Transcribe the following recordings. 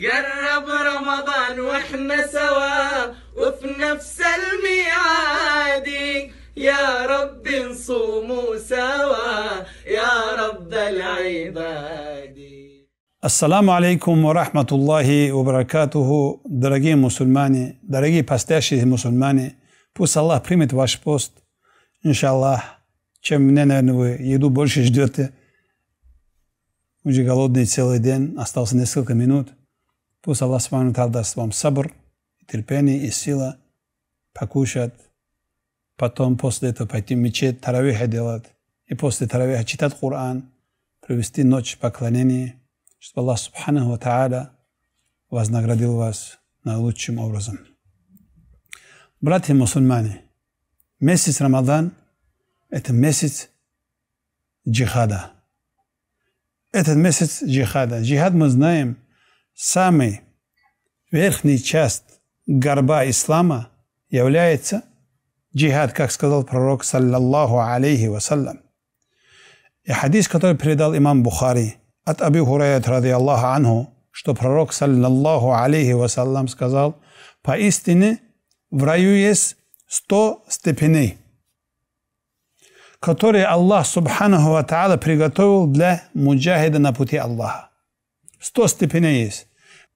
قرب رمضان واحنا سوا وفي نفس الميعاد يا رب نصوم سوا يا رب العباد السلام عليكم ورحمة الله وبركاته درجي مسلماني درجي باستاشي مسلماني بوس الله بريمت واش بوست إن شاء الله чем мне, наверное, вы еду больше ждете. Уже голодный целый день, осталось несколько минут. Пусть Аллах Субхану даст вам сабр, терпение и сила покушать. Потом после этого пойти в мечеть, таравиха делать. И после таравиха читать Коран, провести ночь поклонения, чтобы Аллах Субхану Тааля вознаградил вас наилучшим образом. Братья мусульмане, месяц Рамадан – это месяц джихада. Этот месяц джихада. Джихад мы знаем – самый верхний част горба ислама является джихад, как сказал пророк, саллаллаху алейхи вассалям. И хадис, который передал имам Бухари от Аби Хурайат, ради Аллаха анху, что пророк, саллаллаху алейхи вассалям, сказал, поистине в раю есть сто степеней, которые Аллах, субханаху ва приготовил для муджахида на пути Аллаха. 100 степеней есть.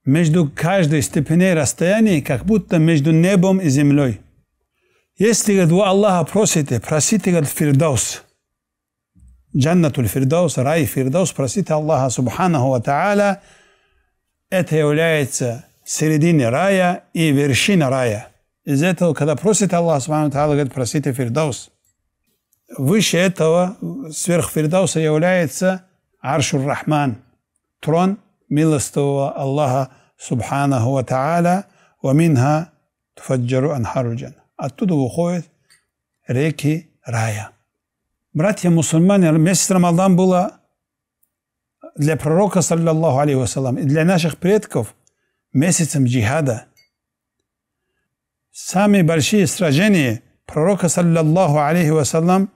Между каждой степеней расстояние, как будто между небом и землей. Если говорит, вы Аллаха просите, просите говорит, Фирдаус. Джаннатуль Фирдаус, рай Фирдаус, просите Аллаха Субханаху Ва Та'аля. Это является серединой рая и вершина рая. Из этого, когда просит Аллах, Субхану Та'аля, говорит, просите Фирдаус. Выше этого, сверх Фирдауса является Аршур Рахман, трон милостового Аллаха Субханаху Ва Та'аля Ва Минха Туфаджару Анхаруджан Оттуда выходят реки рая. Братья мусульмане, месяц Рамадан было для пророка, саллиллаху алейхи вассалам, и для наших предков месяцем джихада. Самые большие сражения пророка, саллиллаху алейхи вассалам,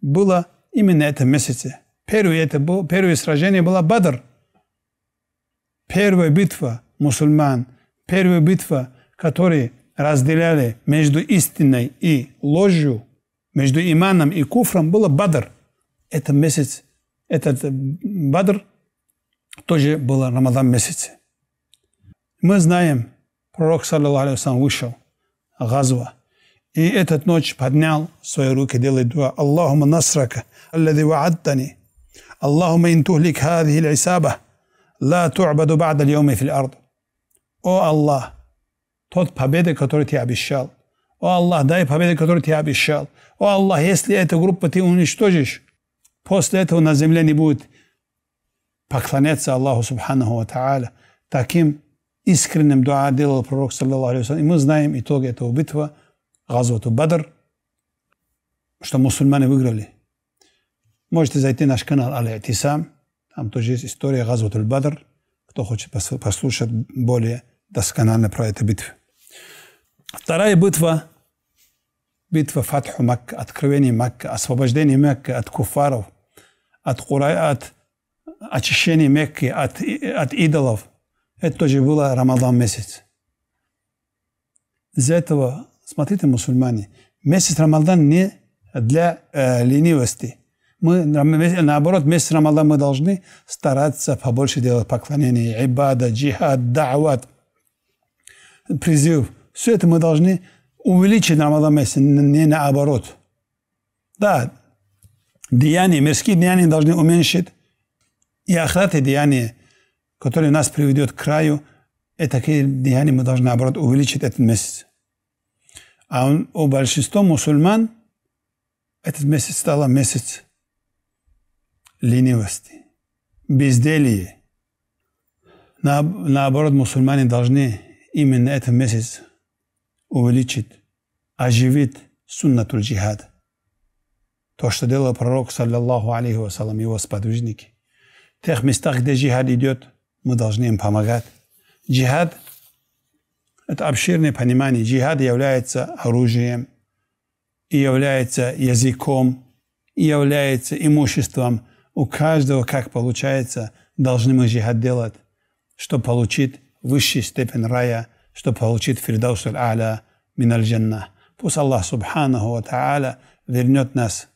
было именно в этом месяце. Первое, это было, первое сражение было Бадр – Первая битва мусульман, первая битва, которые разделяли между истиной и ложью, между иманом и куфром, была Бадр. Это месяц, этот Бадр тоже был Рамадан месяце. Мы знаем, пророк, саллиллаху вышел, газва. И этот ночь поднял свои руки, делает дуа. Аллахума насрака, аллади ваадтани. Аллахума интухлик хадхи исаба. la tu'badu ba'da al fil ard. O Allah, тот победы, который ты обещал. О Аллах, дай победы, которые ты обещал. О Аллах, если эту группу ты уничтожишь, после этого на земле не будет поклоняться Аллаху Субханаху Ва Таким искренним дуа делал пророк, саллаллаху алейхи И мы знаем итоги этого битва, Газвату Бадр, что мусульмане выиграли. Можете зайти на наш канал Аль-Атисам, Там тоже есть история Газват бадр кто хочет послушать более досконально про эту битву. Вторая битва – битва Фатху Макка, откровение Макка, освобождение Мекки от куфаров, от, Кура, от очищения Мекки, от, от идолов. Это тоже было Рамадан месяц. Из-за этого, смотрите, мусульмане, месяц Рамадан не для э, ленивости – мы, наоборот, месяц Рамадан мы должны стараться побольше делать поклонения, ибада, джихад, даават, призыв. Все это мы должны увеличить Рамадан месяц, не наоборот. Да, деяния, мирские деяния должны уменьшить, и ахраты деяния, которые нас приведет к краю, и э, такие деяния мы должны, наоборот, увеличить этот месяц. А он, у большинства мусульман этот месяц стало месяц ленивости, безделие. На, наоборот, мусульмане должны именно этот месяц увеличить, оживить суннату джихад. То, что делал пророк, саллиллаху алейхи вассалам, его сподвижники. В тех местах, где джихад идет, мы должны им помогать. Джихад – это обширное понимание. Джихад является оружием, и является языком, и является имуществом – у каждого, как получается, должны мы джихад делать, что получит высший степень рая, что получит фирдаусуль аля миналь джанна. Пусть Аллах Субханаху Ва Та'аля вернет нас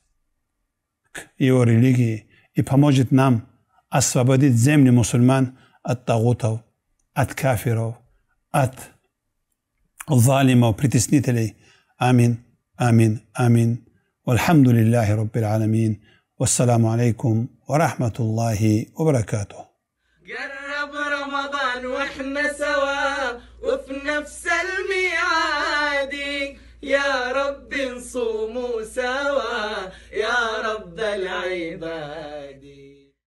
к его религии и поможет нам освободить землю мусульман от тагутов, от кафиров, от залимов, притеснителей. Амин, амин, амин. والحمد لله رب العالمين والسلام عليكم ورحمة الله وبركاته قرب رمضان واحنا سواه